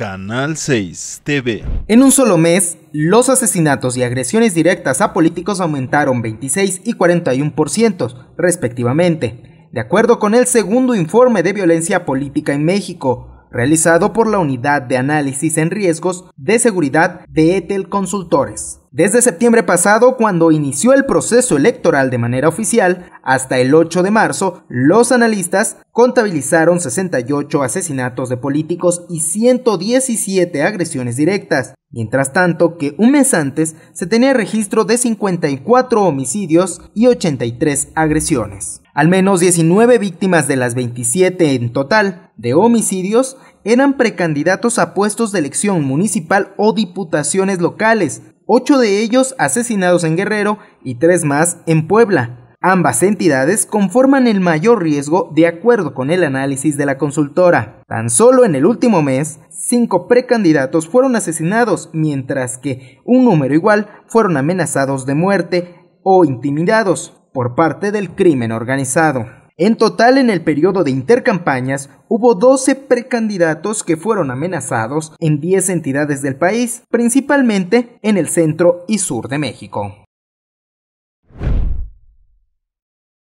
Canal 6 TV. En un solo mes, los asesinatos y agresiones directas a políticos aumentaron 26 y 41%, respectivamente, de acuerdo con el segundo informe de violencia política en México, realizado por la Unidad de Análisis en Riesgos de Seguridad de Etel Consultores. Desde septiembre pasado, cuando inició el proceso electoral de manera oficial, hasta el 8 de marzo, los analistas contabilizaron 68 asesinatos de políticos y 117 agresiones directas, mientras tanto que un mes antes se tenía registro de 54 homicidios y 83 agresiones. Al menos 19 víctimas de las 27 en total de homicidios eran precandidatos a puestos de elección municipal o diputaciones locales, ocho de ellos asesinados en Guerrero y tres más en Puebla. Ambas entidades conforman el mayor riesgo de acuerdo con el análisis de la consultora. Tan solo en el último mes, cinco precandidatos fueron asesinados, mientras que un número igual fueron amenazados de muerte o intimidados por parte del crimen organizado. En total, en el periodo de intercampañas, hubo 12 precandidatos que fueron amenazados en 10 entidades del país, principalmente en el centro y sur de México.